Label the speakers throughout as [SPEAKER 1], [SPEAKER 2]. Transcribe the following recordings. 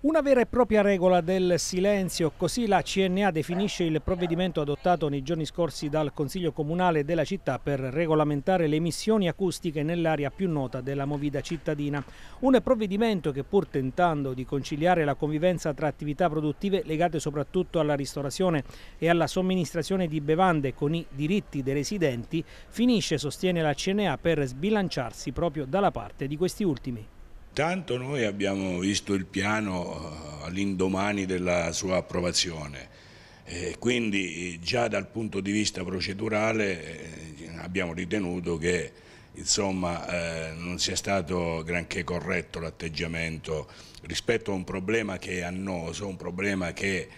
[SPEAKER 1] Una vera e propria regola del silenzio, così la CNA definisce il provvedimento adottato nei giorni scorsi dal Consiglio Comunale della città per regolamentare le emissioni acustiche nell'area più nota della movida cittadina. Un provvedimento che pur tentando di conciliare la convivenza tra attività produttive legate soprattutto alla ristorazione e alla somministrazione di bevande con i diritti dei residenti, finisce, sostiene la CNA, per sbilanciarsi proprio dalla parte di questi ultimi.
[SPEAKER 2] Tanto noi abbiamo visto il piano eh, all'indomani della sua approvazione, e quindi già dal punto di vista procedurale eh, abbiamo ritenuto che insomma, eh, non sia stato granché corretto l'atteggiamento rispetto a un problema che è annoso, un problema che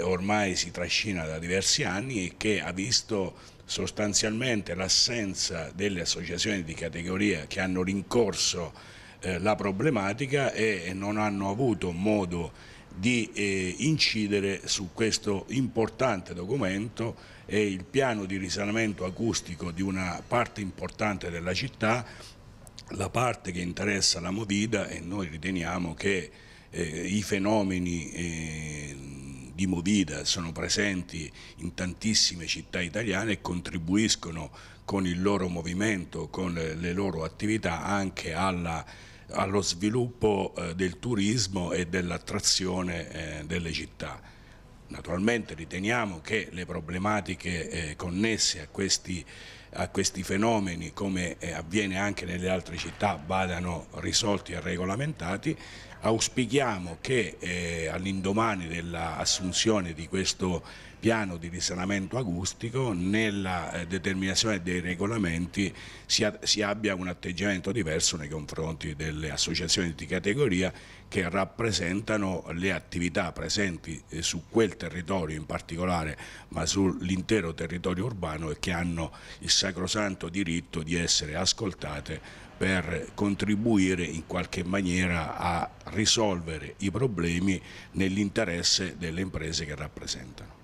[SPEAKER 2] ormai si trascina da diversi anni e che ha visto sostanzialmente l'assenza delle associazioni di categoria che hanno rincorso eh, la problematica e non hanno avuto modo di eh, incidere su questo importante documento e il piano di risanamento acustico di una parte importante della città, la parte che interessa la Movida e noi riteniamo che eh, i fenomeni eh, di Movida sono presenti in tantissime città italiane e contribuiscono con il loro movimento, con le loro attività anche alla, allo sviluppo eh, del turismo e dell'attrazione eh, delle città. Naturalmente riteniamo che le problematiche eh, connesse a questi a questi fenomeni, come eh, avviene anche nelle altre città, vadano risolti e regolamentati. Auspichiamo che eh, all'indomani dell'assunzione di questo piano di risanamento acustico nella eh, determinazione dei regolamenti si, a, si, abbia un atteggiamento diverso nei confronti delle associazioni di categoria che rappresentano le attività presenti eh, su quel territorio in particolare ma sull'intero territorio urbano e che hanno il sacrosanto diritto di essere ascoltate per contribuire in qualche maniera a risolvere i problemi nell'interesse delle imprese che rappresentano.